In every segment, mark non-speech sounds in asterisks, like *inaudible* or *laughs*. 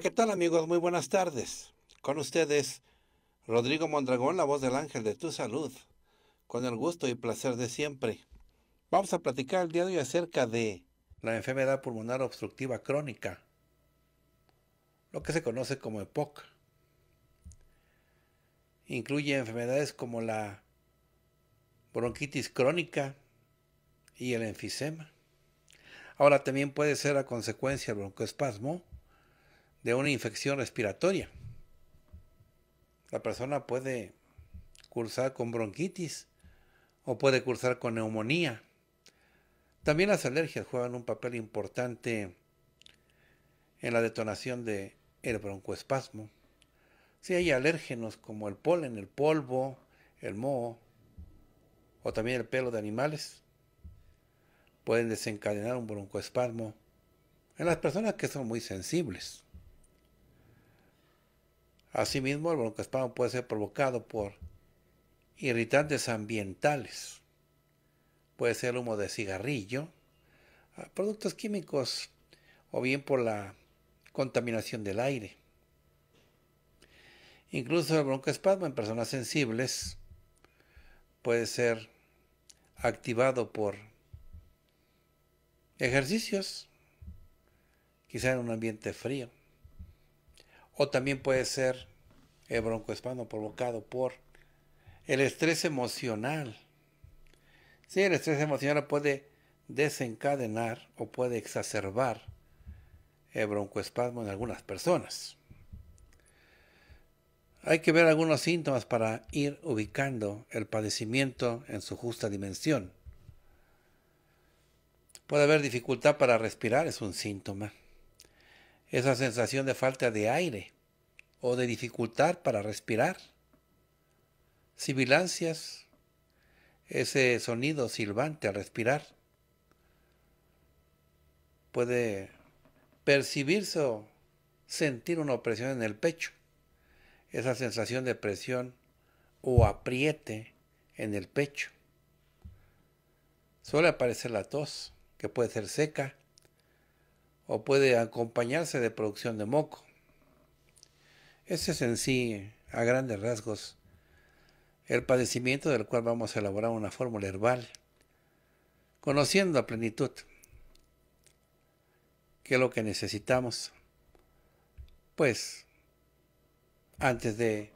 ¿qué tal amigos? Muy buenas tardes. Con ustedes, Rodrigo Mondragón, la voz del ángel de tu salud, con el gusto y placer de siempre. Vamos a platicar el día de hoy acerca de la enfermedad pulmonar obstructiva crónica, lo que se conoce como EPOC. Incluye enfermedades como la bronquitis crónica y el enfisema. Ahora también puede ser a consecuencia el broncoespasmo, de una infección respiratoria. La persona puede cursar con bronquitis o puede cursar con neumonía. También las alergias juegan un papel importante en la detonación del el broncoespasmo. Si hay alérgenos como el polen, el polvo, el moho o también el pelo de animales, pueden desencadenar un broncoespasmo en las personas que son muy sensibles. Asimismo, el broncoespasmo puede ser provocado por irritantes ambientales, puede ser humo de cigarrillo, ah, productos químicos o bien por la contaminación del aire. Incluso el broncoespasmo en personas sensibles puede ser activado por ejercicios, quizá en un ambiente frío. O también puede ser el broncoespasmo provocado por el estrés emocional. Sí, el estrés emocional puede desencadenar o puede exacerbar el broncoespasmo en algunas personas. Hay que ver algunos síntomas para ir ubicando el padecimiento en su justa dimensión. Puede haber dificultad para respirar, es un síntoma esa sensación de falta de aire o de dificultad para respirar. Sibilancias, ese sonido silbante al respirar. Puede percibirse o sentir una opresión en el pecho, esa sensación de presión o apriete en el pecho. Suele aparecer la tos, que puede ser seca o puede acompañarse de producción de moco. Ese es en sí, a grandes rasgos, el padecimiento del cual vamos a elaborar una fórmula herbal, conociendo a plenitud qué es lo que necesitamos, pues antes de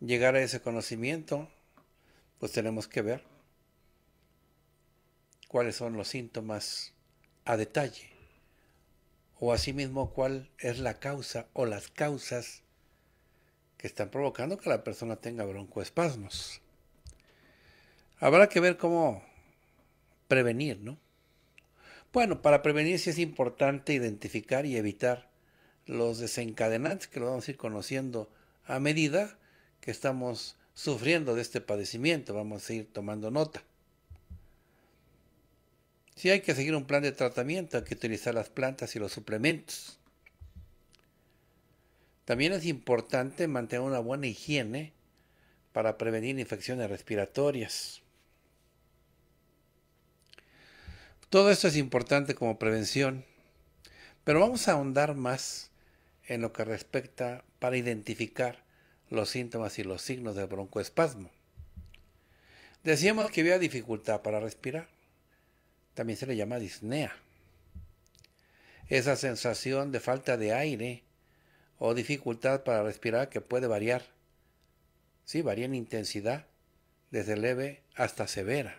llegar a ese conocimiento, pues tenemos que ver cuáles son los síntomas a detalle o asimismo cuál es la causa o las causas que están provocando que la persona tenga broncoespasmos. Habrá que ver cómo prevenir, ¿no? Bueno, para prevenir sí es importante identificar y evitar los desencadenantes que lo vamos a ir conociendo a medida que estamos sufriendo de este padecimiento. Vamos a ir tomando nota. Si hay que seguir un plan de tratamiento, hay que utilizar las plantas y los suplementos. También es importante mantener una buena higiene para prevenir infecciones respiratorias. Todo esto es importante como prevención, pero vamos a ahondar más en lo que respecta para identificar los síntomas y los signos del broncoespasmo. Decíamos que había dificultad para respirar. También se le llama disnea. Esa sensación de falta de aire o dificultad para respirar que puede variar. Sí, varía en intensidad, desde leve hasta severa.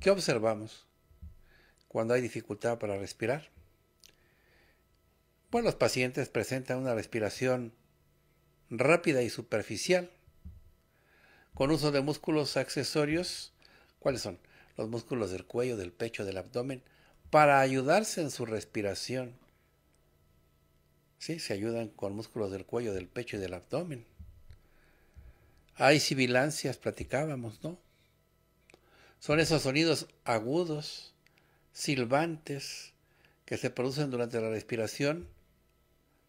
¿Qué observamos cuando hay dificultad para respirar? Bueno, los pacientes presentan una respiración rápida y superficial, con uso de músculos accesorios ¿Cuáles son? Los músculos del cuello, del pecho, del abdomen, para ayudarse en su respiración. Sí, se ayudan con músculos del cuello, del pecho y del abdomen. Hay sibilancias, platicábamos, ¿no? Son esos sonidos agudos, silbantes, que se producen durante la respiración.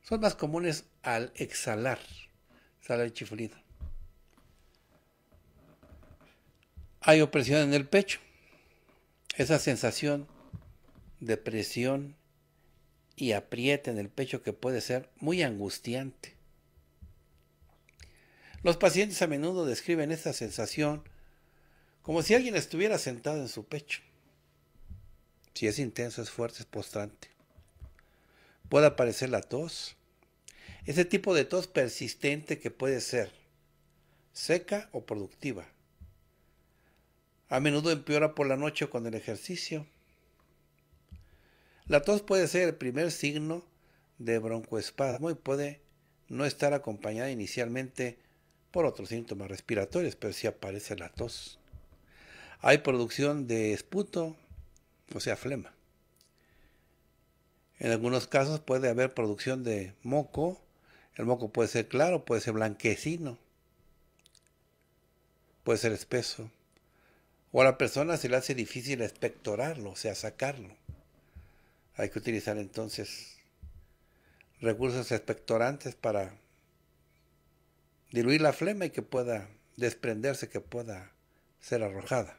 Son más comunes al exhalar. Sale el chiflido. hay opresión en el pecho, esa sensación de presión y aprieta en el pecho que puede ser muy angustiante. Los pacientes a menudo describen esta sensación como si alguien estuviera sentado en su pecho. Si es intenso, es fuerte, es postrante. Puede aparecer la tos. Ese tipo de tos persistente que puede ser seca o productiva a menudo empeora por la noche con el ejercicio. La tos puede ser el primer signo de broncoespasmo y puede no estar acompañada inicialmente por otros síntomas respiratorios, pero sí aparece la tos. Hay producción de esputo, o sea, flema. En algunos casos puede haber producción de moco. El moco puede ser claro, puede ser blanquecino, puede ser espeso. O a la persona se le hace difícil espectorarlo, o sea, sacarlo. Hay que utilizar entonces recursos espectorantes para diluir la flema y que pueda desprenderse, que pueda ser arrojada.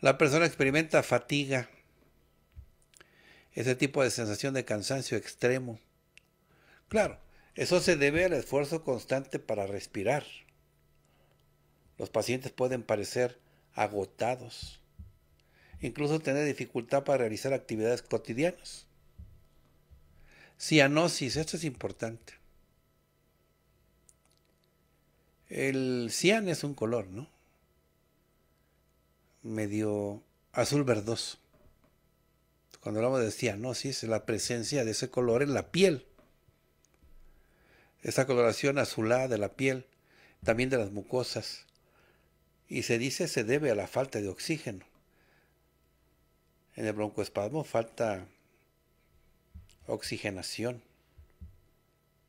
La persona experimenta fatiga, ese tipo de sensación de cansancio extremo. Claro, eso se debe al esfuerzo constante para respirar. Los pacientes pueden parecer agotados, incluso tener dificultad para realizar actividades cotidianas. Cianosis, esto es importante. El cian es un color, ¿no? Medio azul verdoso. Cuando hablamos de cianosis, la presencia de ese color en la piel. Esa coloración azulada de la piel, también de las mucosas, y se dice se debe a la falta de oxígeno. En el broncoespasmo falta oxigenación.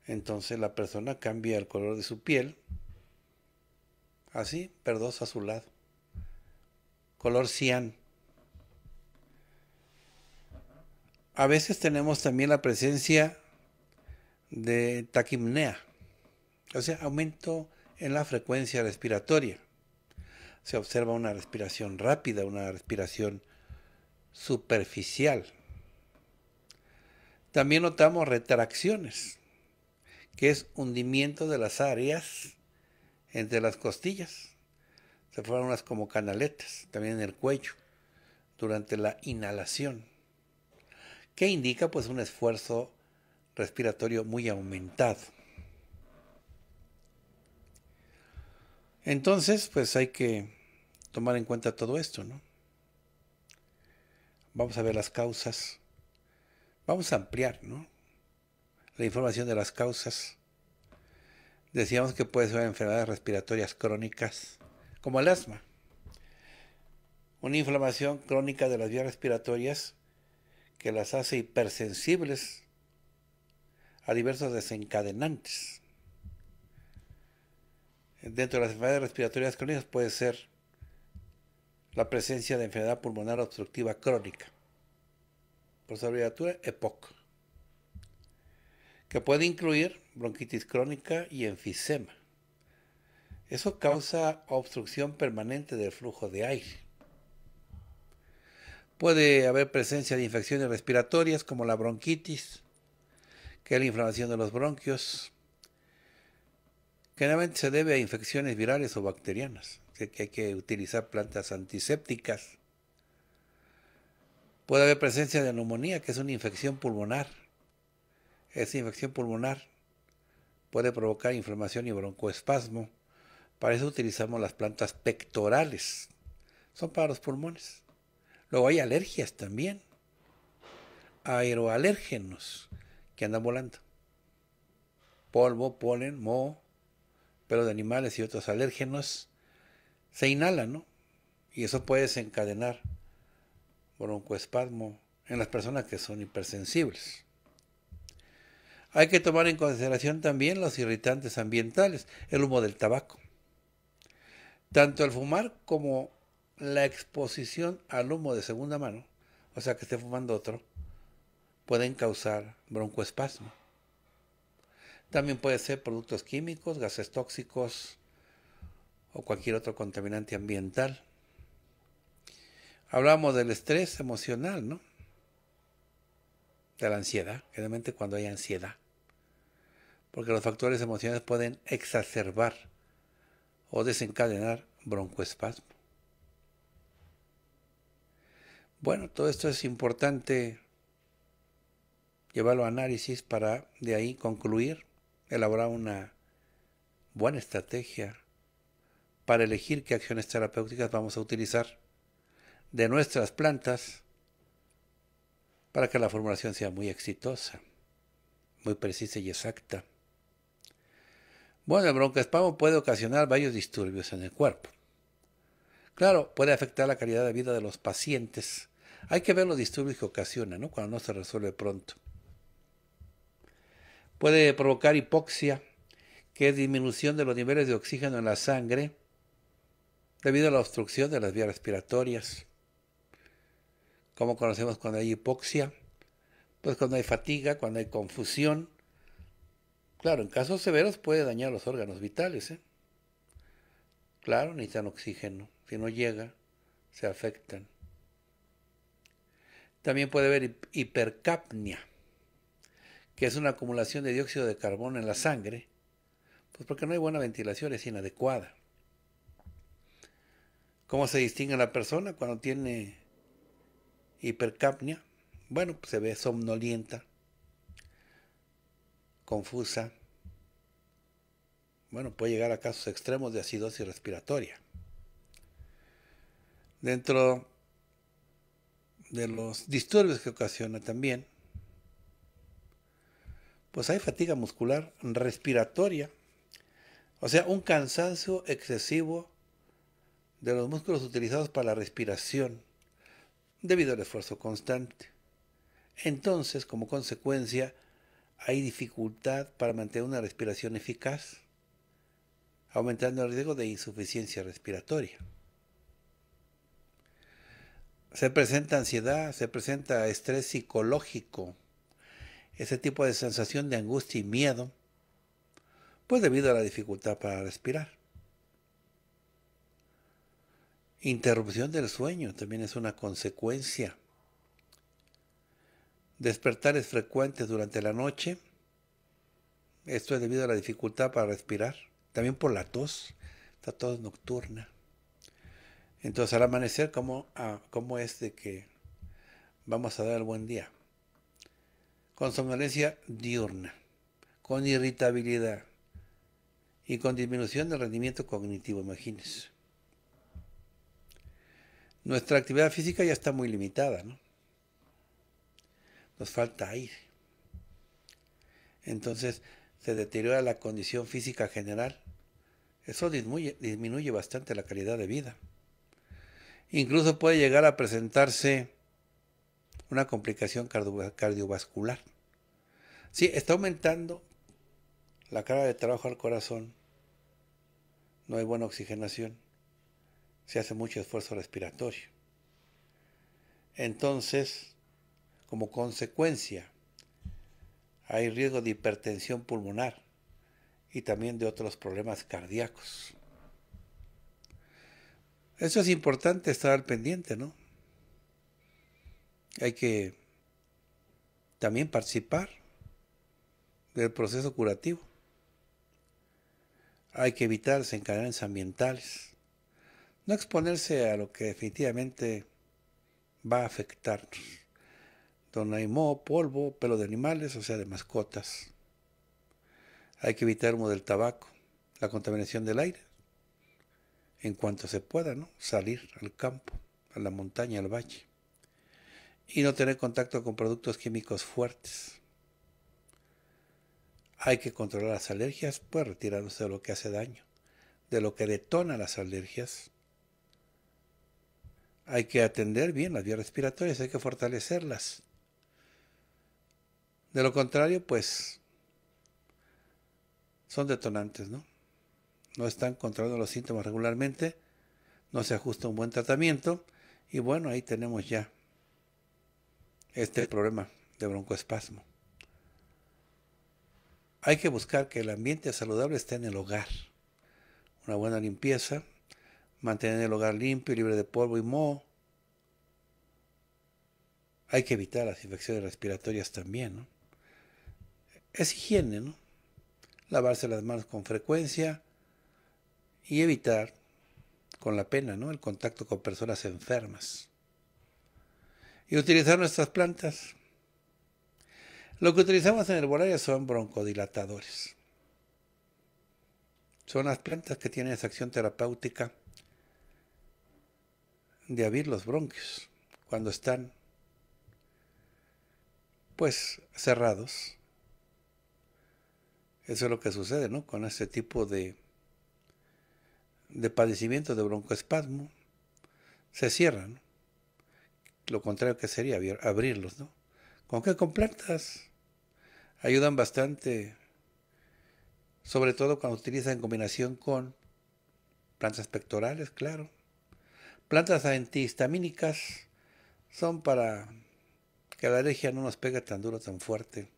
Entonces la persona cambia el color de su piel, así, verdoso azulado, color cian. A veces tenemos también la presencia de taquimnea, o sea, aumento en la frecuencia respiratoria se observa una respiración rápida, una respiración superficial. También notamos retracciones, que es hundimiento de las áreas entre las costillas. Se forman unas como canaletas, también en el cuello, durante la inhalación, que indica pues un esfuerzo respiratorio muy aumentado. Entonces, pues hay que tomar en cuenta todo esto, ¿no? Vamos a ver las causas. Vamos a ampliar, ¿no? La información de las causas. Decíamos que puede ser enfermedades respiratorias crónicas, como el asma. Una inflamación crónica de las vías respiratorias que las hace hipersensibles a diversos desencadenantes. Dentro de las enfermedades respiratorias crónicas puede ser la presencia de enfermedad pulmonar obstructiva crónica, por su abreviatura EPOC, que puede incluir bronquitis crónica y enfisema. Eso causa obstrucción permanente del flujo de aire. Puede haber presencia de infecciones respiratorias como la bronquitis, que es la inflamación de los bronquios, generalmente se debe a infecciones virales o bacterianas que, hay que utilizar plantas antisépticas. Puede haber presencia de neumonía, que es una infección pulmonar. Esa infección pulmonar puede provocar inflamación y broncoespasmo. Para eso utilizamos las plantas pectorales. Son para los pulmones. Luego hay alergias también. Aeroalérgenos que andan volando. Polvo, polen, moho, pelo de animales y otros alérgenos se inhala, ¿no? Y eso puede desencadenar broncoespasmo en las personas que son hipersensibles. Hay que tomar en consideración también los irritantes ambientales, el humo del tabaco. Tanto el fumar como la exposición al humo de segunda mano, o sea que esté fumando otro, pueden causar broncoespasmo. También puede ser productos químicos, gases tóxicos, o cualquier otro contaminante ambiental. Hablamos del estrés emocional, ¿no? De la ansiedad, generalmente cuando hay ansiedad. Porque los factores emocionales pueden exacerbar o desencadenar broncoespasmo. Bueno, todo esto es importante llevarlo a análisis para de ahí concluir, elaborar una buena estrategia para elegir qué acciones terapéuticas vamos a utilizar de nuestras plantas para que la formulación sea muy exitosa, muy precisa y exacta. Bueno, el puede ocasionar varios disturbios en el cuerpo. Claro, puede afectar la calidad de vida de los pacientes. Hay que ver los disturbios que ocasiona, Cuando no se resuelve pronto. Puede provocar hipoxia, que es disminución de los niveles de oxígeno en la sangre debido a la obstrucción de las vías respiratorias. como conocemos cuando hay hipoxia? Pues cuando hay fatiga, cuando hay confusión. Claro, en casos severos puede dañar los órganos vitales. ¿eh? Claro, necesitan oxígeno. Si no llega, se afectan. También puede haber hipercapnia, que es una acumulación de dióxido de carbono en la sangre, pues porque no hay buena ventilación, es inadecuada. ¿Cómo se distingue la persona cuando tiene hipercapnia? Bueno, pues se ve somnolienta, confusa. Bueno, puede llegar a casos extremos de acidosis respiratoria. Dentro de los disturbios que ocasiona también, pues hay fatiga muscular respiratoria, o sea, un cansancio excesivo de los músculos utilizados para la respiración debido al esfuerzo constante. Entonces, como consecuencia, hay dificultad para mantener una respiración eficaz, aumentando el riesgo de insuficiencia respiratoria. Se presenta ansiedad, se presenta estrés psicológico, ese tipo de sensación de angustia y miedo, pues debido a la dificultad para respirar. Interrupción del sueño también es una consecuencia. Despertares frecuentes durante la noche. Esto es debido a la dificultad para respirar. También por la tos. Esta tos nocturna. Entonces al amanecer, ¿cómo, ah, cómo es de que vamos a dar el buen día? Con somnolencia diurna. Con irritabilidad. Y con disminución del rendimiento cognitivo, imagínense nuestra actividad física ya está muy limitada, ¿no? Nos falta aire. Entonces se deteriora la condición física general. Eso disminuye, bastante la calidad de vida. Incluso puede llegar a presentarse una complicación cardiovascular. Sí, está aumentando la carga de trabajo al corazón. No hay buena oxigenación se hace mucho esfuerzo respiratorio. Entonces, como consecuencia, hay riesgo de hipertensión pulmonar y también de otros problemas cardíacos. Eso es importante estar al pendiente, ¿no? Hay que también participar del proceso curativo. Hay que evitar desencadenantes ambientales. No exponerse a lo que definitivamente va a afectarnos. Donde hay polvo, pelo de animales, o sea, de mascotas. Hay que evitar humo del tabaco, la contaminación del aire. En cuanto se pueda, ¿no? Salir al campo, a la montaña, al valle. Y no tener contacto con productos químicos fuertes. Hay que controlar las alergias, pues retirarnos de lo que hace daño, de lo que detona las alergias hay que atender bien las vías respiratorias, hay que fortalecerlas. De lo contrario, pues son detonantes, ¿no? No están controlando los síntomas regularmente, no se ajusta un buen tratamiento y bueno, ahí tenemos ya este problema de broncoespasmo. Hay que buscar que el ambiente saludable esté en el hogar. Una buena limpieza, mantener el hogar limpio, libre de polvo y moho. Hay que evitar las infecciones respiratorias también. Es higiene, Lavarse las manos con frecuencia y evitar, con la pena, ¿no? El contacto con personas enfermas. Y utilizar nuestras plantas. Lo que utilizamos en el herbolaria son broncodilatadores. Son las plantas que tienen esa acción terapéutica de abrir los bronquios cuando están pues cerrados. Eso es lo que sucede, ¿no? Con este tipo de, de padecimiento de broncoespasmo, se cierran. Lo contrario que sería abrirlos, ¿no? ¿Con que Con plantas. Ayudan bastante, sobre todo cuando utilizan en combinación con plantas pectorales, claro. Plantas antihistamínicas son para que la alergia no nos pegue tan duro, tan fuerte.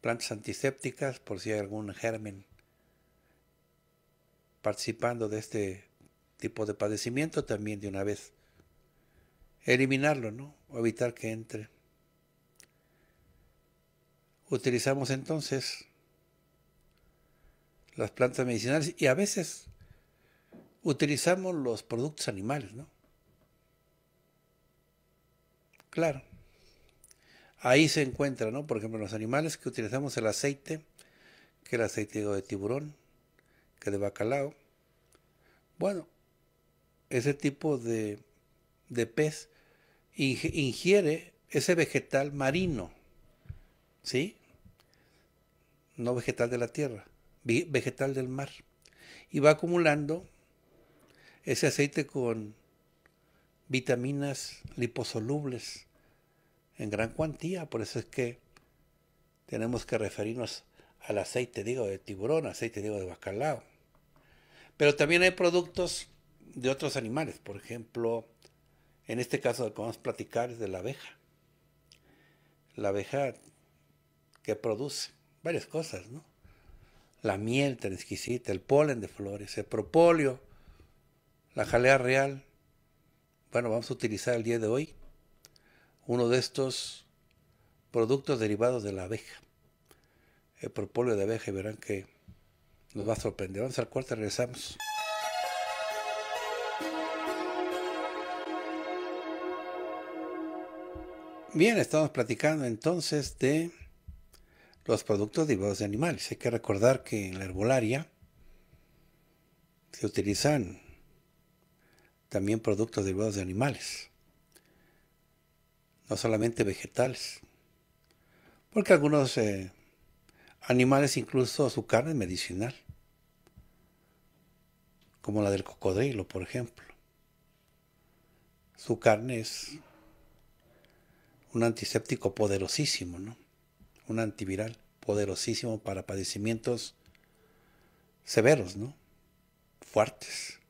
Plantas antisépticas por si hay algún germen participando de este tipo de padecimiento también de una vez. Eliminarlo, ¿no? O evitar que entre. Utilizamos entonces las plantas medicinales y a veces utilizamos los productos animales, ¿no? Claro. Ahí se encuentra, ¿no? Por ejemplo, los animales que utilizamos el aceite, que el aceite de tiburón, que de bacalao. Bueno, ese tipo de, de pez ingiere ese vegetal marino, ¿sí? No vegetal de la tierra, vegetal del mar. Y va acumulando ese aceite con vitaminas liposolubles en gran cuantía, por eso es que tenemos que referirnos al aceite, digo, de tiburón, aceite, digo, de bacalao. Pero también hay productos de otros animales, por ejemplo, en este caso lo que vamos a platicar es de la abeja. La abeja que produce varias cosas, ¿no? La miel tan exquisita, el polen de flores, el propóleo, la jalea real, bueno, vamos a utilizar el día de hoy uno de estos productos derivados de la abeja. El propóleo de abeja, y verán que nos va a sorprender. Vamos al cuarto, regresamos. Bien, estamos platicando entonces de los productos derivados de animales. Hay que recordar que en la herbolaria se utilizan también productos derivados de animales, no solamente vegetales, porque algunos eh, animales incluso su carne medicinal, como la del cocodrilo, por ejemplo. Su carne es un antiséptico poderosísimo, Un antiviral poderosísimo para padecimientos severos, ¿no? Fuertes.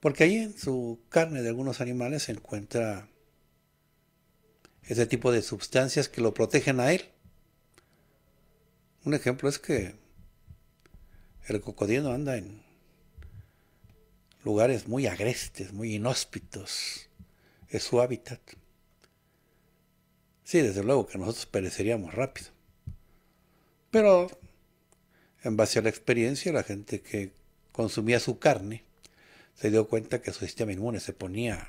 Porque ahí en su carne de algunos animales se encuentra ese tipo de sustancias que lo protegen a él. Un ejemplo es que el cocodrilo anda en lugares muy agrestes, muy inhóspitos. Es su hábitat. Sí, desde luego que nosotros pereceríamos rápido. Pero en base a la experiencia, la gente que consumía su carne se dio cuenta que su sistema inmune se ponía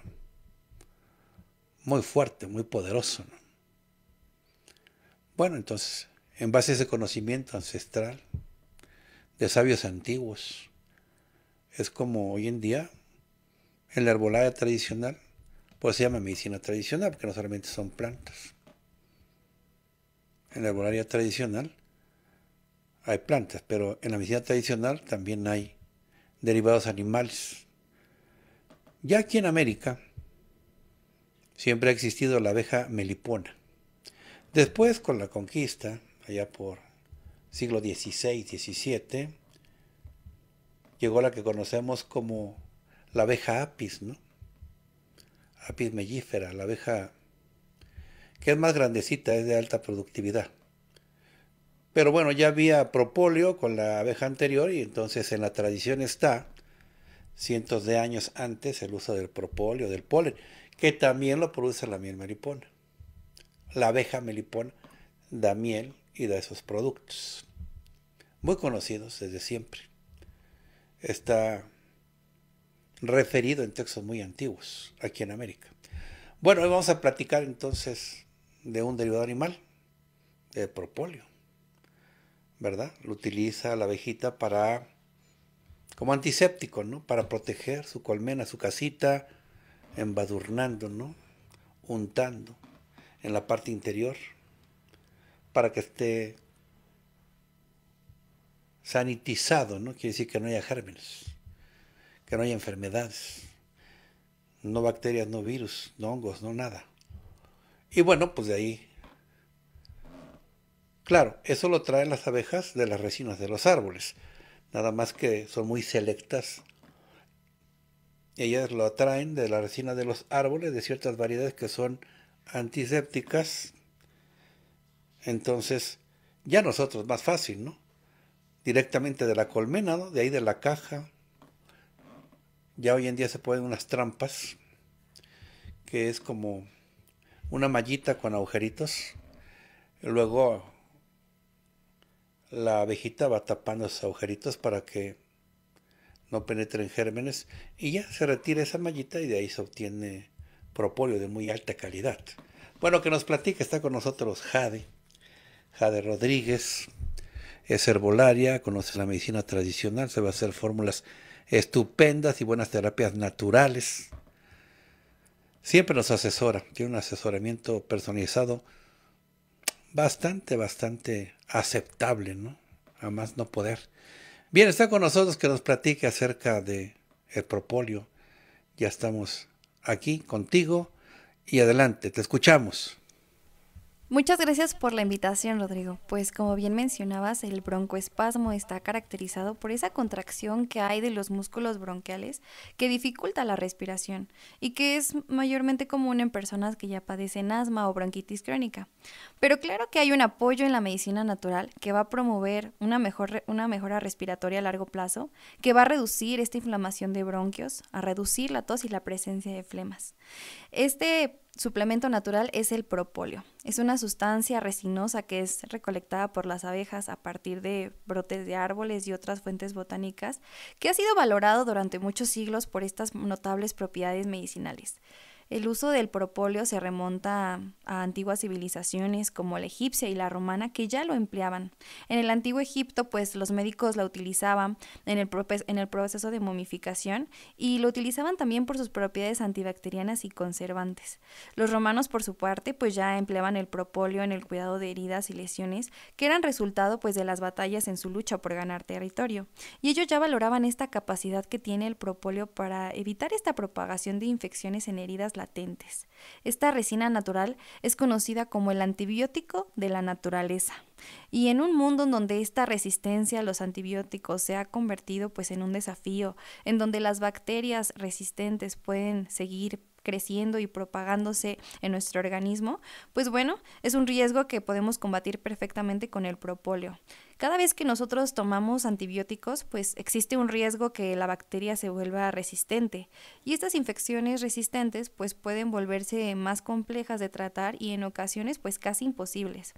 muy fuerte, muy poderoso. Bueno, entonces, en base a ese conocimiento ancestral de sabios antiguos, es como hoy en día, en la herbolaria tradicional, pues se llama medicina tradicional, porque no solamente son plantas. En la herbolaria tradicional hay plantas, pero en la medicina tradicional también hay derivados animales ya aquí en América siempre ha existido la abeja melipona. Después, con la conquista, allá por siglo XVI, XVII, llegó la que conocemos como la abeja apis, ¿no? Apis mellifera, la abeja que es más grandecita, es de alta productividad. Pero bueno, ya había propóleo con la abeja anterior y entonces en la tradición está cientos de años antes el uso del propóleo, del polen, que también lo produce la miel melipona. La abeja melipona da miel y da esos productos, muy conocidos desde siempre. Está referido en textos muy antiguos aquí en América. Bueno, hoy vamos a platicar entonces de un derivado animal, de propóleo, ¿verdad? Lo utiliza la abejita para como antiséptico, ¿no? Para proteger su colmena, su casita, embadurnando, ¿no? Untando en la parte interior para que esté sanitizado, ¿no? Quiere decir que no haya gérmenes, que no haya enfermedades, no bacterias, no virus, no hongos, no nada. Y bueno, pues de ahí. Claro, eso lo traen las abejas de las resinas de los árboles nada más que son muy selectas. Ellas lo atraen de la resina de los árboles, de ciertas variedades que son antisépticas. Entonces, ya nosotros, más fácil, ¿no? Directamente de la colmena, de ahí de la caja. Ya hoy en día se ponen unas trampas, que es como una mallita con agujeritos. Luego la abejita va tapando esos agujeritos para que no penetren gérmenes y ya se retira esa mallita y de ahí se obtiene propóleo de muy alta calidad. Bueno, que nos platique, está con nosotros Jade, Jade Rodríguez, es herbolaria, conoce la medicina tradicional, se va a hacer fórmulas estupendas y buenas terapias naturales. Siempre nos asesora, tiene un asesoramiento personalizado bastante, bastante aceptable, ¿no? A más no poder. Bien, está con nosotros que nos platique acerca de el propolio. Ya estamos aquí contigo y adelante, te escuchamos. Muchas gracias por la invitación, Rodrigo. Pues como bien mencionabas, el broncoespasmo está caracterizado por esa contracción que hay de los músculos bronquiales que dificulta la respiración y que es mayormente común en personas que ya padecen asma o bronquitis crónica. Pero claro que hay un apoyo en la medicina natural que va a promover una, mejor, una mejora respiratoria a largo plazo, que va a reducir esta inflamación de bronquios, a reducir la tos y la presencia de flemas. Este suplemento natural es el propóleo. Es una sustancia resinosa que es recolectada por las abejas a partir de brotes de árboles y otras fuentes botánicas, que ha sido valorado durante muchos siglos por estas notables propiedades medicinales. El uso del propóleo se remonta a, antiguas civilizaciones como la egipcia y la romana que ya lo empleaban. En el antiguo Egipto, pues los médicos la utilizaban en el, en el proceso de momificación y lo utilizaban también por sus propiedades antibacterianas y conservantes. Los romanos, por su parte, pues ya empleaban el propóleo en el cuidado de heridas y lesiones que eran resultado pues de las batallas en su lucha por ganar territorio. Y ellos ya valoraban esta capacidad que tiene el propóleo para evitar esta propagación de infecciones en heridas latentes. Esta resina natural es conocida como el antibiótico de la naturaleza. Y en un mundo en donde esta resistencia a los antibióticos se ha convertido pues en un desafío, en donde las bacterias resistentes pueden seguir creciendo y propagándose en nuestro organismo, pues bueno, es un riesgo que podemos combatir perfectamente con el propóleo. Cada vez que nosotros tomamos antibióticos, pues existe un riesgo que la bacteria se vuelva resistente. Y estas infecciones resistentes pues pueden volverse más complejas de tratar y en ocasiones pues casi imposibles.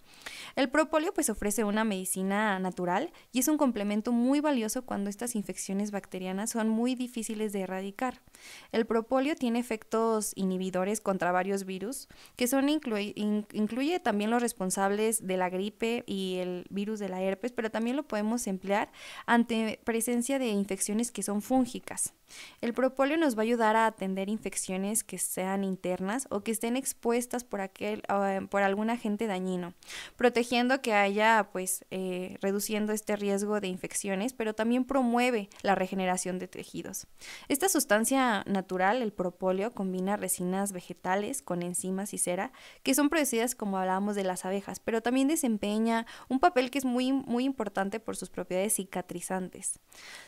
El propóleo pues ofrece una medicina natural y es un complemento muy valioso cuando estas infecciones bacterianas son muy difíciles de erradicar. El propóleo tiene efectos inhibidores contra varios virus que son incluye, también los responsables de la gripe y el virus de la herpes pero también lo podemos emplear ante presencia de infecciones que son fúngicas. El propóleo nos va a ayudar a atender infecciones que sean internas o que estén expuestas por, aquel, ah, por algún agente dañino, protegiendo que haya, pues, eh, reduciendo este riesgo de infecciones, pero también promueve la regeneración de tejidos. Esta sustancia natural, el propóleo, combina resinas vegetales con enzimas y cera, que son producidas como hablábamos de las abejas, pero también desempeña un papel que es muy, muy importante por sus propiedades cicatrizantes.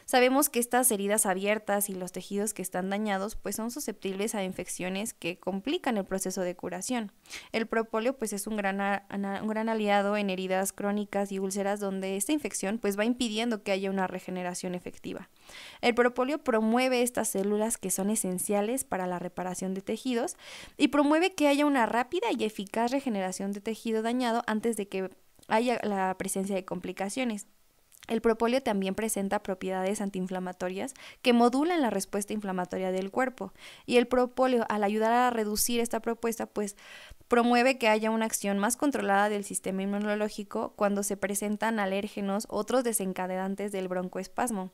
Sabemos que estas heridas abiertas y los tejidos que están dañados pues son susceptibles a infecciones que complican el proceso de curación. El propóleo pues es un gran, un gran aliado en heridas crónicas y úlceras donde esta infección pues va impidiendo que haya una regeneración efectiva. El propóleo promueve estas células que son esenciales para la reparación de tejidos y promueve que haya una rápida y eficaz regeneración de tejido dañado antes de que haya la presencia de complicaciones. El propóleo también presenta propiedades antiinflamatorias que modulan la respuesta inflamatoria del cuerpo y el propóleo al ayudar a reducir esta propuesta pues promueve que haya una acción más controlada del sistema inmunológico cuando se presentan alérgenos, otros desencadenantes del broncoespasmo.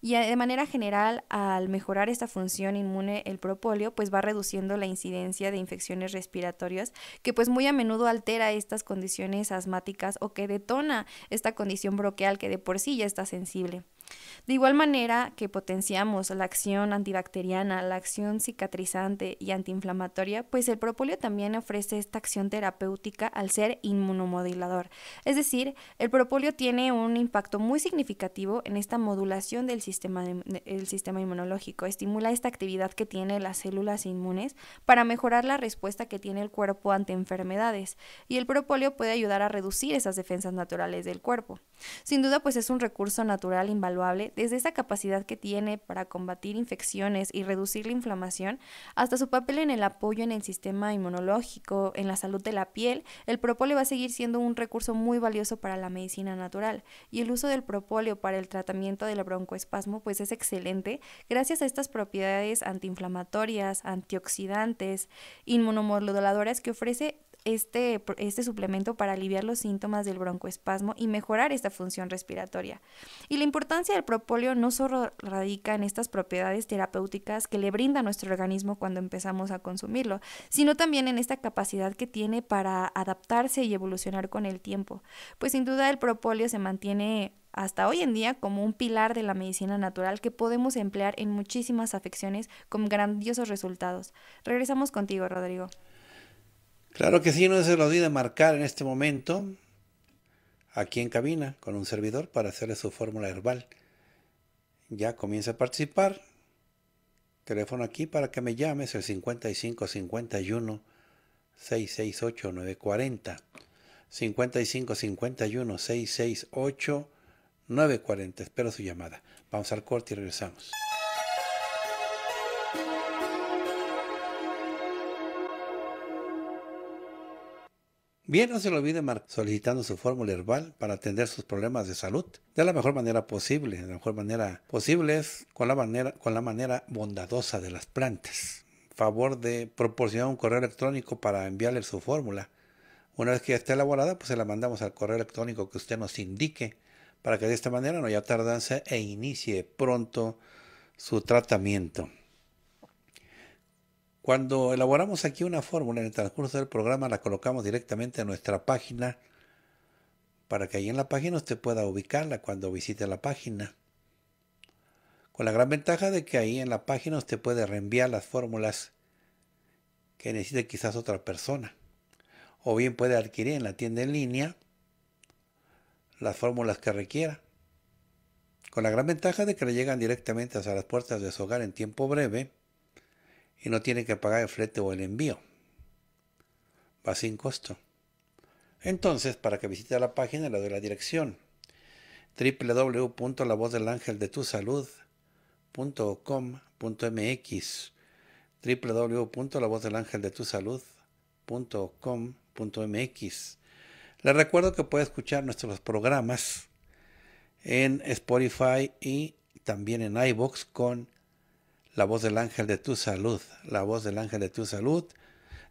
Y eh, de manera general, al mejorar esta función inmune, el propóleo pues va reduciendo la incidencia de infecciones respiratorias que pues muy a menudo altera estas condiciones asmáticas o que detona esta condición broquial que de por sí ya está sensible. De igual manera que potenciamos la acción antibacteriana, la acción cicatrizante y antiinflamatoria, pues el propóleo también ofrece esta acción terapéutica al ser inmunomodulador. Es decir, el propóleo tiene un impacto muy significativo en esta modulación del sistema, el sistema inmunológico. Estimula esta actividad que tienen las células inmunes para mejorar la respuesta que tiene el cuerpo ante enfermedades. Y el propóleo puede ayudar a reducir esas defensas naturales del cuerpo. Sin duda, pues es un recurso natural invaluable desde esa capacidad que tiene para combatir infecciones y reducir la inflamación, hasta su papel en el apoyo en el sistema inmunológico, en la salud de la piel, el propóleo va a seguir siendo un recurso muy valioso para la medicina natural y el uso del propóleo para el tratamiento del broncoespasmo pues es excelente gracias a estas propiedades antiinflamatorias, antioxidantes, inmunomoduladoras que ofrece este, este suplemento para aliviar los síntomas del broncoespasmo y mejorar esta función respiratoria. Y la importancia del propóleo no solo radica en estas propiedades terapéuticas que le brinda nuestro organismo cuando empezamos a consumirlo, sino también en esta capacidad que tiene para adaptarse y evolucionar con el tiempo. Pues sin duda el propóleo se mantiene hasta hoy en día como un pilar de la medicina natural que podemos emplear en muchísimas afecciones con grandiosos resultados. Regresamos contigo, Rodrigo. Claro que sí, no se lo olvide marcar en este momento aquí en cabina con un servidor para hacerle su fórmula herbal. Ya comienza a participar. Teléfono aquí para que me llames el 5551 668 940. 5551 668 940. Espero su llamada. Vamos al corte y regresamos. Bien, no se lo olvide solicitando su fórmula herbal para atender sus problemas de salud de la mejor manera posible. De la mejor manera posible es con la manera, con la manera bondadosa de las plantas. Favor de proporcionar un correo electrónico para enviarle su fórmula. Una vez que ya esté elaborada, pues se la mandamos al correo electrónico que usted nos indique para que de esta manera no haya tardanza e inicie pronto su tratamiento. Cuando elaboramos aquí una fórmula en el transcurso del programa, la colocamos directamente en nuestra página para que ahí en la página usted pueda ubicarla cuando visite la página. Con la gran ventaja de que ahí en la página usted puede reenviar las fórmulas que necesite quizás otra persona. O bien puede adquirir en la tienda en línea las fórmulas que requiera. Con la gran ventaja de que le llegan directamente hasta las puertas de su hogar en tiempo breve y no tiene que pagar el flete o el envío. Va sin costo. Entonces, para que visite la página le doy la dirección www.lavozdelangeldetusalud.com.mx www.lavozdelangeldetusalud.com.mx Le recuerdo que puede escuchar nuestros programas en Spotify y también en iBox con la voz del ángel de tu salud, la voz del ángel de tu salud.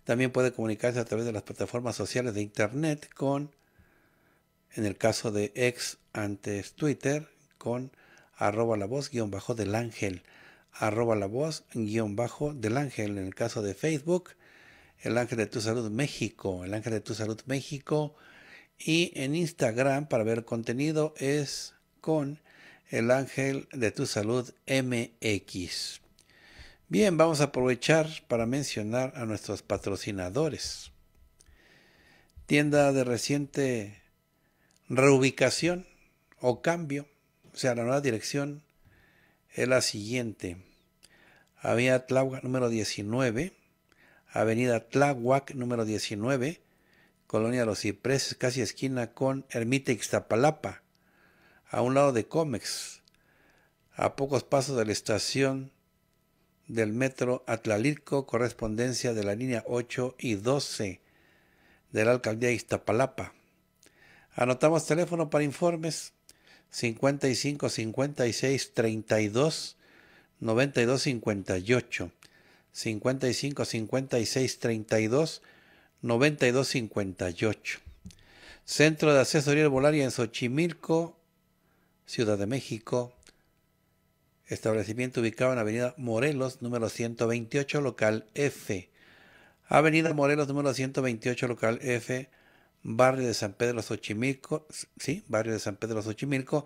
También puede comunicarse a través de las plataformas sociales de Internet con, en el caso de ex antes Twitter, con arroba la voz guión bajo del ángel, arroba la voz guión bajo del ángel. En el caso de Facebook, el ángel de tu salud México, el ángel de tu salud México. Y en Instagram para ver contenido es con el ángel de tu salud MX. Bien, vamos a aprovechar para mencionar a nuestros patrocinadores. Tienda de reciente reubicación o cambio, o sea, la nueva dirección es la siguiente. Avenida Tláhuac número 19, Avenida Tláhuac número 19, Colonia los Cipreses, casi esquina con Ermita Ixtapalapa, a un lado de Cómex, a pocos pasos de la estación del metro Atlalilco, correspondencia de la línea 8 y 12 de la alcaldía de Iztapalapa. Anotamos teléfono para informes 55 56 32 92 58. 55 56 32 92 58. Centro de Asesoría Herbolaria en Xochimilco, Ciudad de México establecimiento ubicado en Avenida Morelos, número 128, local F. Avenida Morelos, número 128, local F, barrio de San Pedro Xochimilco, sí, barrio de San Pedro Xochimilco,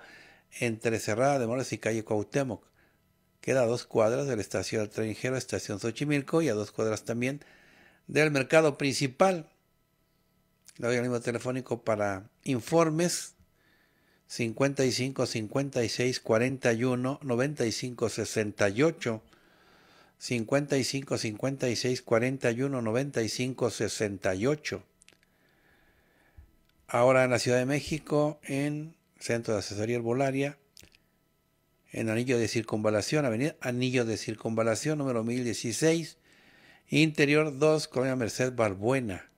entre Cerrada de Morelos y calle Cuauhtémoc. Queda a dos cuadras de la estación del tren estación Xochimilco, y a dos cuadras también del mercado principal. Le doy el mismo telefónico para informes 55 56 41 95 68 55 56 41 95 68 ahora en la Ciudad de México en Centro de Asesoría Herbolaria en Anillo de Circunvalación, Avenida Anillo de Circunvalación número 1016 Interior 2, Colonia Merced Barbuena,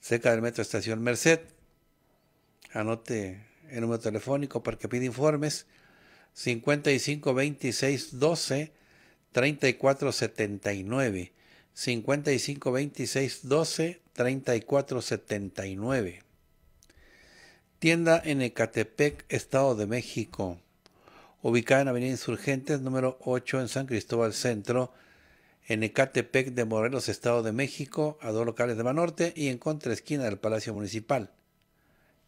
cerca del metro Estación Merced. Anote el número telefónico para que pida informes 55 26 12 34 79 55 26 12 34 79 tienda en Ecatepec, Estado de México ubicada en Avenida Insurgentes número 8 en San Cristóbal Centro en Ecatepec de Morelos, Estado de México, a dos locales de Manorte y en contraesquina del Palacio Municipal.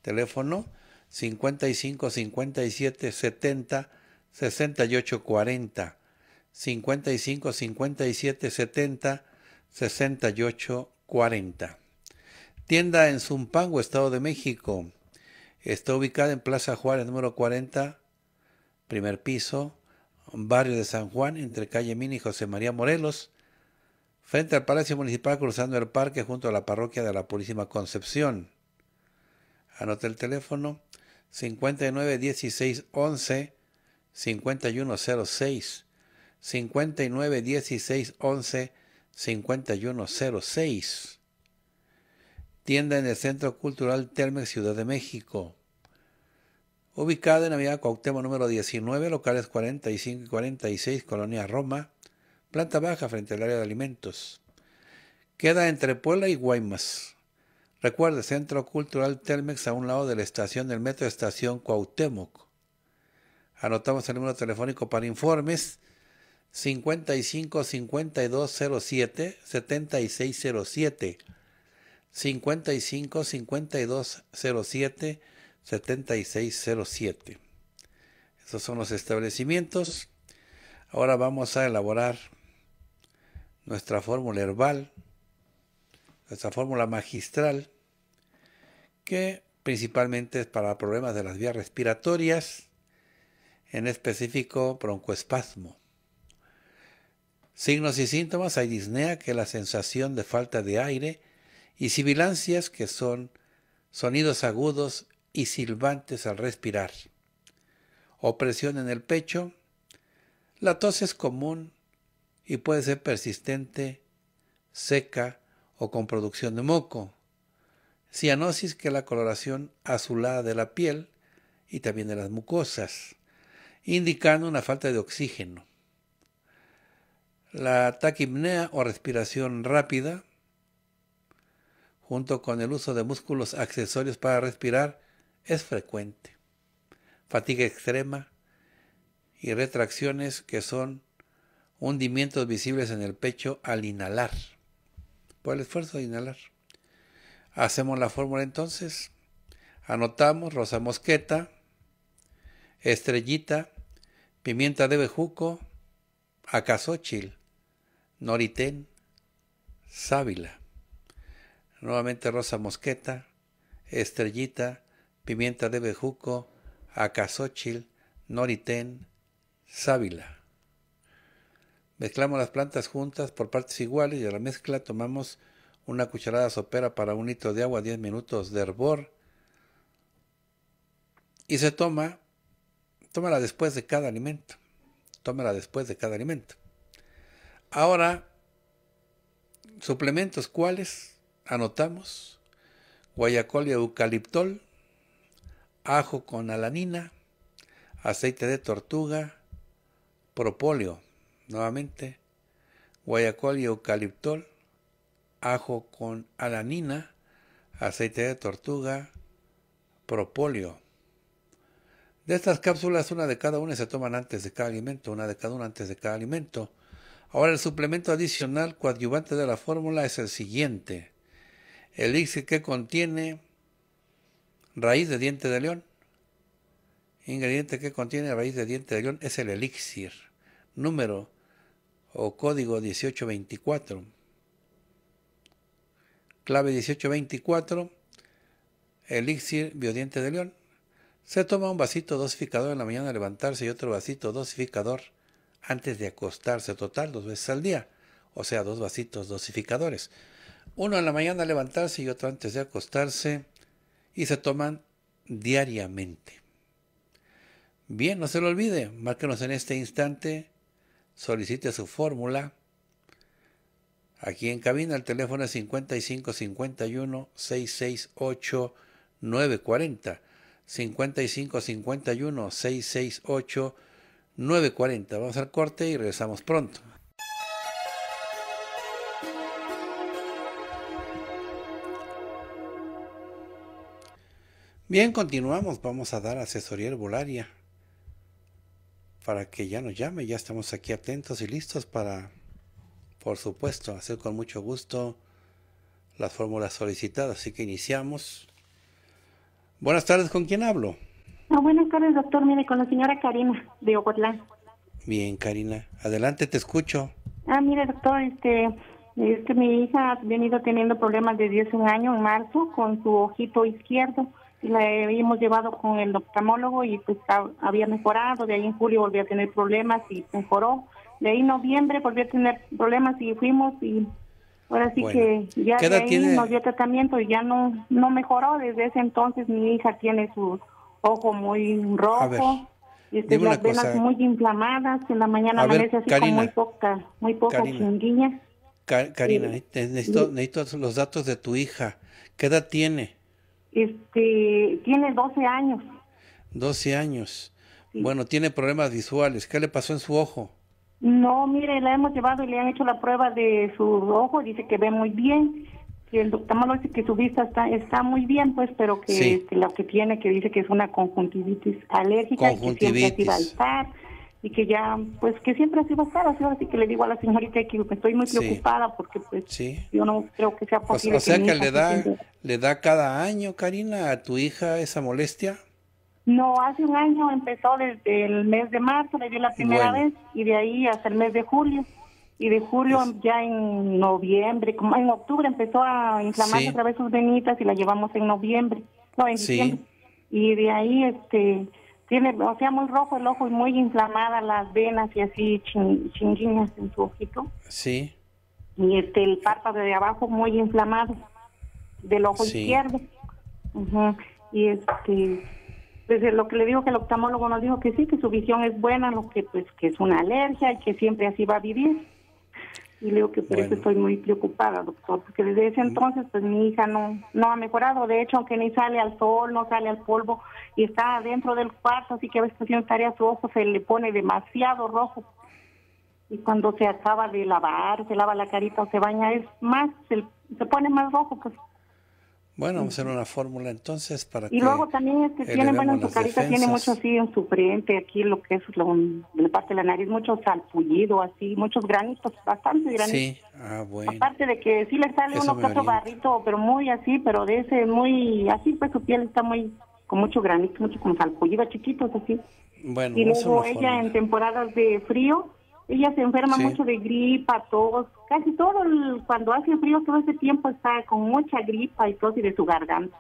Teléfono 55 57 70 68 40 55 57 70 68 40 Tienda en Zumpango, Estado de México. Está ubicada en Plaza Juárez número 40, primer piso, barrio de San Juan, entre calle Mini y José María Morelos, frente al Palacio Municipal cruzando el parque junto a la parroquia de la Purísima Concepción. Anota el teléfono 59 16 591611 5106 591611 5106 Tienda en el Centro Cultural Telmex Ciudad de México. Ubicada en Avenida Cuauhtémoc número 19, locales 45 y 46, Colonia Roma, planta baja frente al área de alimentos. Queda entre Puebla y Guaymas. Recuerde, Centro Cultural Telmex a un lado de la estación del Metro Estación Cuauhtémoc. Anotamos el número telefónico para informes 55 5207 7607 55 5207 7607. Esos son los establecimientos. Ahora vamos a elaborar nuestra fórmula herbal esta fórmula magistral, que principalmente es para problemas de las vías respiratorias, en específico broncoespasmo. Signos y síntomas hay disnea, que es la sensación de falta de aire, y sibilancias, que son sonidos agudos y silbantes al respirar. Opresión en el pecho. La tos es común y puede ser persistente, seca o con producción de moco. Cianosis, que es la coloración azulada de la piel y también de las mucosas, indicando una falta de oxígeno. La taquimnea o respiración rápida, junto con el uso de músculos accesorios para respirar, es frecuente. Fatiga extrema y retracciones que son hundimientos visibles en el pecho al inhalar por el esfuerzo de inhalar. Hacemos la fórmula entonces. Anotamos rosa mosqueta, estrellita, pimienta de bejuco, acazóchil, noritén, sábila. Nuevamente rosa mosqueta, estrellita, pimienta de bejuco, acazóchil, noritén, sábila. Mezclamos las plantas juntas por partes iguales y a la mezcla tomamos una cucharada sopera para un litro de agua, 10 minutos de hervor. Y se toma, tómala después de cada alimento. Tómala después de cada alimento. Ahora, suplementos cuáles anotamos: guayacol y eucaliptol, ajo con alanina, aceite de tortuga, propóleo nuevamente, guayacol y eucaliptol, ajo con alanina, aceite de tortuga, propóleo. De estas cápsulas, una de cada una se toman antes de cada alimento, una de cada una antes de cada alimento. Ahora, el suplemento adicional coadyuvante de la fórmula es el siguiente: elixir que contiene raíz de diente de león. Ingrediente que contiene raíz de diente de león es el elixir. Número o código 1824. Clave 1824, elixir biodiente de león. Se toma un vasito dosificador en la mañana al levantarse y otro vasito dosificador antes de acostarse total dos veces al día, o sea, dos vasitos dosificadores. Uno en la mañana al levantarse y otro antes de acostarse y se toman diariamente. Bien, no se lo olvide, márquenos en este instante solicite su fórmula. Aquí en cabina el teléfono es 5551 668 940. 5551 668 940. Vamos al corte y regresamos pronto. Bien, continuamos. Vamos a dar asesoría herbolaria para que ya nos llame. Ya estamos aquí atentos y listos para, por supuesto, hacer con mucho gusto las fórmulas solicitadas. Así que iniciamos. Buenas tardes, ¿con quién hablo? Ah, buenas tardes, doctor. Mire, con la señora Karina de Ocotlán. Bien, Karina. Adelante, te escucho. Ah, mire, doctor, este, mi hija ha venido teniendo problemas desde hace un año, en marzo, con su ojito izquierdo la habíamos llevado con el oftalmólogo y pues había mejorado, de ahí en julio volvió a tener problemas y mejoró, de ahí en noviembre volvió a tener problemas y fuimos y ahora sí que ya de ahí nos dio tratamiento y ya no, no mejoró, desde ese entonces mi hija tiene su ojo muy rojo. las muy inflamadas, en la mañana amanece así con muy poca, muy poca Karina, necesito los datos de tu hija. ¿Qué edad tiene? Este, tiene 12 años. 12 años. Bueno, tiene problemas visuales. ¿Qué le pasó en su ojo? No, mire, la hemos llevado y le han hecho la prueba de su ojo. Dice que ve muy bien. Que el doctor Malo dice que su vista está, está muy bien, pues, pero que, este, lo que tiene, que dice que es una conjuntivitis alérgica, conjuntivitis. que siempre y que ya, pues que siempre ha sido a estar, así, que le digo a la señorita que estoy muy preocupada porque pues yo no creo que sea posible. O, sea que, le da, le da cada año, Karina, a tu hija esa molestia. No, hace un año empezó desde el mes de marzo, le dio la primera vez y de ahí hasta el mes de julio. Y de julio ya en noviembre, como en octubre empezó a inflamar otra vez sus venitas y la llevamos en noviembre, no, en Y de ahí este tiene, o sea, muy rojo el ojo y muy inflamada las venas y así chinguinas en su ojito. Sí. Y este, el párpado de abajo muy inflamado del ojo izquierdo. Y este, desde pues, lo que le digo que el oftalmólogo nos dijo que sí, que su visión es buena, lo que pues que es una alergia y que siempre así va a vivir y leo que por eso estoy muy preocupada, doctor, porque desde ese mm. entonces pues mi hija no no ha mejorado, de hecho, aunque ni sale al sol, no sale al polvo y está dentro del cuarto, así que a veces tarea su ojo se le pone demasiado rojo. Y cuando se acaba de lavar, se lava la carita o se baña, es más, se, se pone más rojo, pues bueno, vamos a hacer una fórmula entonces para y que. Y luego también es tiene, bueno, en su carita tiene mucho así en su frente, aquí lo que es la parte de la nariz, mucho salpullido, así, muchos granitos, bastante granitos. Sí, ah, bueno. Aparte de que sí le sale uno que barrito, pero muy así, pero de ese, muy así, pues su piel está muy, con mucho granito, mucho con salpullido, chiquitos así. Bueno, y luego ella en temporadas de frío ella se enferma mucho de gripa, tos, casi todo cuando hace frío todo ese tiempo está con mucha gripa y tos y de su garganta.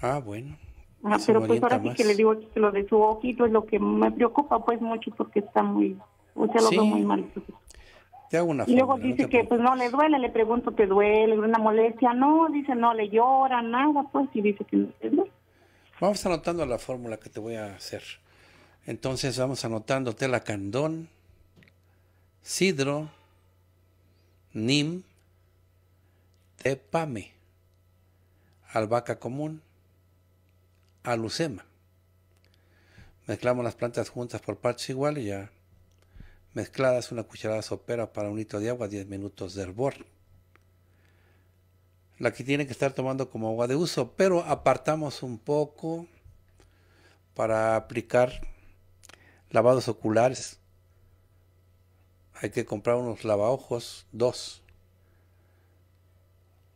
Ah, bueno. Ah, pero pues ahora sí que le digo que lo de su ojito es lo que me preocupa pues mucho porque está muy, o sea, lo veo muy mal. Te hago una y luego dice que pues no le duele, le pregunto, ¿te duele? ¿Una molestia? No, dice no, le llora, nada, pues, y dice que no pues, Vamos anotando la fórmula que te voy a hacer. Entonces vamos anotando Tela Candón, Sidro Nim Tepame Albahaca común Alucema Mezclamos las plantas juntas por partes iguales y ya mezcladas una cucharada sopera para un litro de agua 10 minutos de hervor. La que tiene que estar tomando como agua de uso, pero apartamos un poco para aplicar lavados oculares hay que comprar unos lavaojos, dos.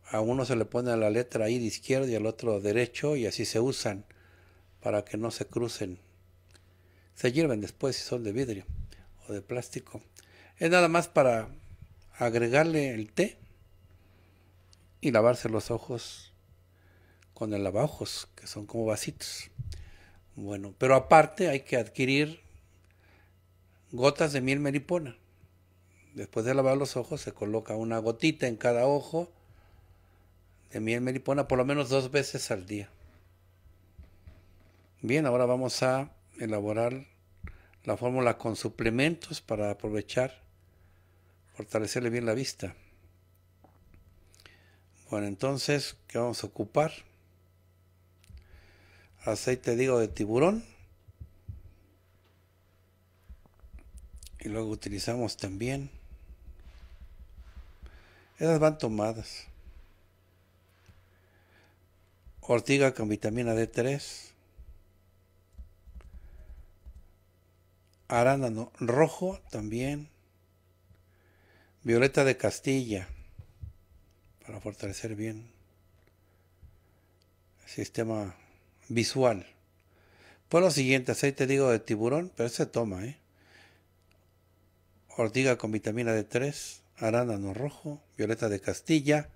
A uno se le pone la letra I de izquierda y al otro derecho y así se usan para que no se crucen. Se hierven después si son de vidrio o de plástico. Es nada más para agregarle el té y lavarse los ojos con el lavaojos, que son como vasitos. Bueno, pero aparte hay que adquirir gotas de miel meripona. Después de lavar los ojos se coloca una gotita en cada ojo de miel melipona por lo menos dos veces al día. Bien, ahora vamos a elaborar la fórmula con suplementos para aprovechar, fortalecerle bien la vista. Bueno, entonces, ¿qué vamos a ocupar? Aceite digo, de tiburón. Y luego utilizamos también esas van tomadas. Ortiga con vitamina D3. Arándano rojo también. Violeta de Castilla. Para fortalecer bien el sistema visual. Pues lo siguiente, aceite de digo de tiburón, pero se toma, ¿eh? Ortiga con vitamina D3 arándano rojo, violeta de Castilla.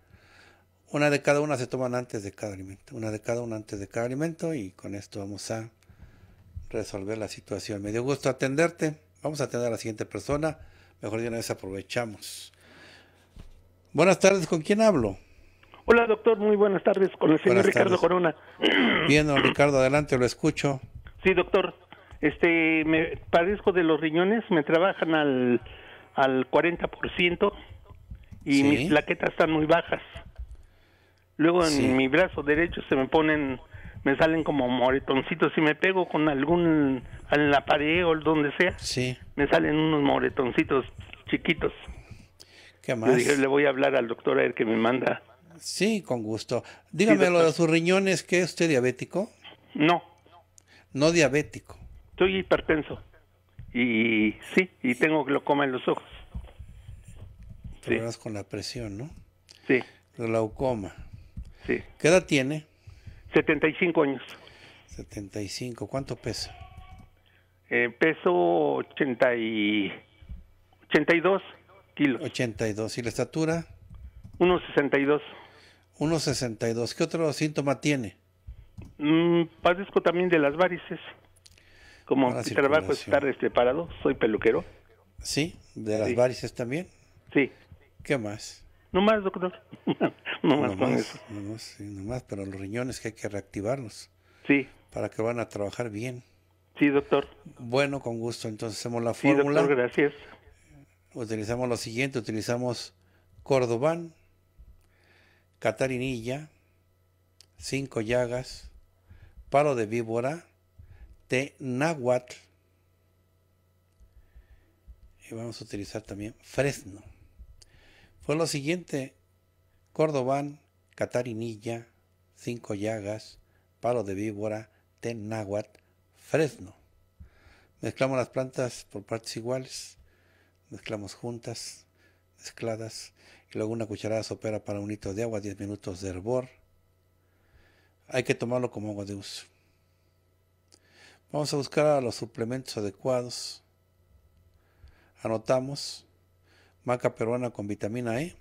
Una de cada una se toman antes de cada alimento. Una de cada una antes de cada alimento. Y con esto vamos a resolver la situación. Me dio gusto atenderte. Vamos a atender a la siguiente persona. Mejor de una vez aprovechamos. Buenas tardes, ¿con quién hablo? Hola, doctor. Muy buenas tardes. Con el señor Ricardo Corona. Bien, Ricardo, adelante, lo escucho. Sí, doctor. Este, me padezco de los riñones. Me trabajan al al 40% y mis plaquetas están muy bajas. Luego en mi brazo derecho se me ponen, me salen como moretoncitos. Si me pego con algún, en la pared o donde sea, me salen unos moretoncitos chiquitos. ¿Qué más? le voy a hablar al doctor a ver que me manda. Sí, con gusto. Dígame lo de sus riñones, ¿qué es usted diabético? No. No diabético. Estoy hipertenso y sí, y tengo glaucoma en los ojos. Problemas con la presión, ¿no? Sí. Glaucoma. Sí. ¿Qué edad tiene? 75 años. 75. ¿Cuánto pesa? Eh, peso 80 82 kilos. 82. ¿Y la estatura? 1,62. 1,62. ¿Qué otro síntoma tiene? Mm, padezco también de las varices. Como mi ah, trabajo es estar este, soy peluquero. ¿Sí? ¿De las varices también? Sí. ¿Qué más? No más, doctor. *laughs* no más con eso. No más, pero los riñones que hay que reactivarlos. Sí. Para que van a trabajar bien. Sí, doctor. Bueno, con gusto. Entonces hacemos la fórmula. Sí, doctor, gracias. Utilizamos lo siguiente, utilizamos Cordobán, Catarinilla, Cinco Llagas, Palo de Víbora, de náhuatl. Y vamos a utilizar también Fresno. Fue lo siguiente: Cordobán, Catarinilla, Cinco Llagas, Palo de Víbora, Tenáhuatl, Fresno. Mezclamos las plantas por partes iguales, mezclamos juntas, mezcladas, y luego una cucharada sopera para un litro de agua, 10 minutos de hervor. Hay que tomarlo como agua de uso. Vamos a buscar los suplementos adecuados. Anotamos maca peruana con vitamina E,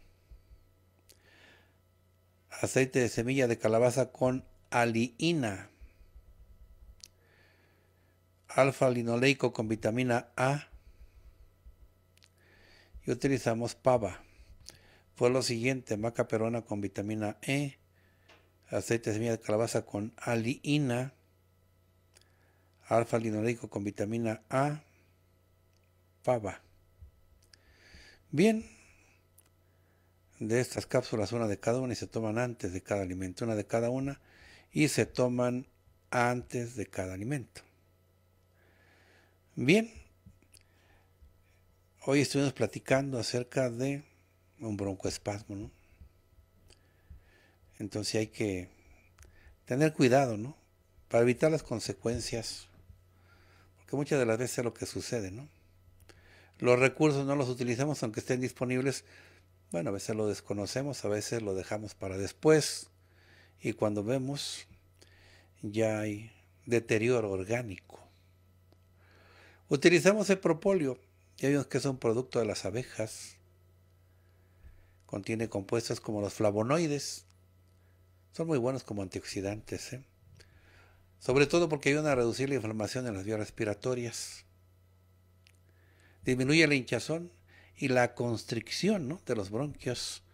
aceite de semilla de calabaza con aliina, alfa linoleico con vitamina A y utilizamos pava. Fue lo siguiente, maca peruana con vitamina E, aceite de semilla de calabaza con aliina, alfa-linoleico con vitamina A, pava. Bien, de estas cápsulas, una de cada una y se toman antes de cada alimento, una de cada una y se toman antes de cada alimento. Bien, hoy estuvimos platicando acerca de un broncoespasmo, ¿no? Entonces hay que tener cuidado, ¿no? Para evitar las consecuencias muchas de las veces es lo que sucede, ¿no? Los recursos no los utilizamos aunque estén disponibles. Bueno, a veces lo desconocemos, a veces lo dejamos para después. Y cuando vemos, ya hay deterioro orgánico. Utilizamos el propóleo, ya vimos que es un producto de las abejas. Contiene compuestos como los flavonoides. Son muy buenos como antioxidantes. ¿eh? sobre todo porque ayudan a reducir la inflamación en las vías respiratorias. Disminuye la hinchazón y la constricción de los bronquios,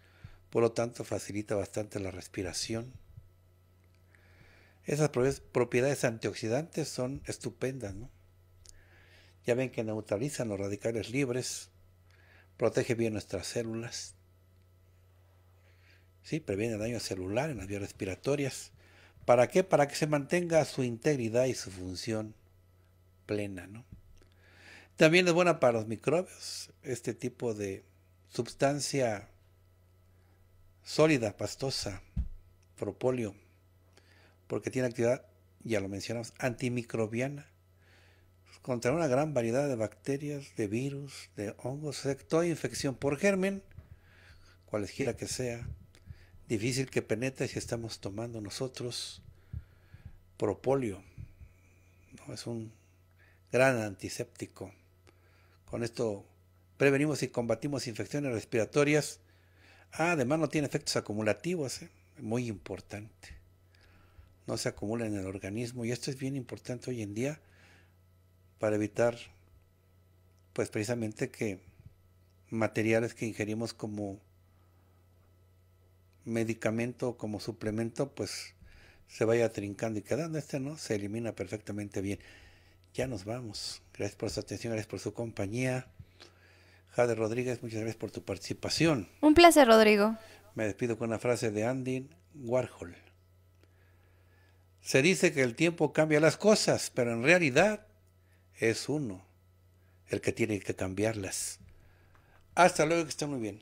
por lo tanto facilita bastante la respiración. Esas propiedades antioxidantes son estupendas, ¿no? Ya ven que neutralizan los radicales libres, protege bien nuestras células, ¿sí? previene daño celular en las vías respiratorias, ¿Para qué? Para que se mantenga su integridad y su función plena, También es buena para los microbios, este tipo de sustancia sólida, pastosa, propóleo, porque tiene actividad, ya lo mencionamos, antimicrobiana, contra una gran variedad de bacterias, de virus, de hongos, de toda infección por germen, cualesquiera que sea, difícil que penetre si estamos tomando nosotros propóleo. ¿no? Es un gran antiséptico. Con esto prevenimos y combatimos infecciones respiratorias. Ah, además no tiene efectos acumulativos, ¿eh? muy importante. No se acumula en el organismo y esto es bien importante hoy en día para evitar pues precisamente que materiales que ingerimos como medicamento como suplemento, pues se vaya trincando y quedando. Este no, se elimina perfectamente bien. Ya nos vamos. Gracias por su atención, gracias por su compañía. Jade Rodríguez, muchas gracias por tu participación. Un placer, Rodrigo. Me despido con una frase de Andy Warhol. Se dice que el tiempo cambia las cosas, pero en realidad es uno el que tiene que cambiarlas. Hasta luego, que estén muy bien.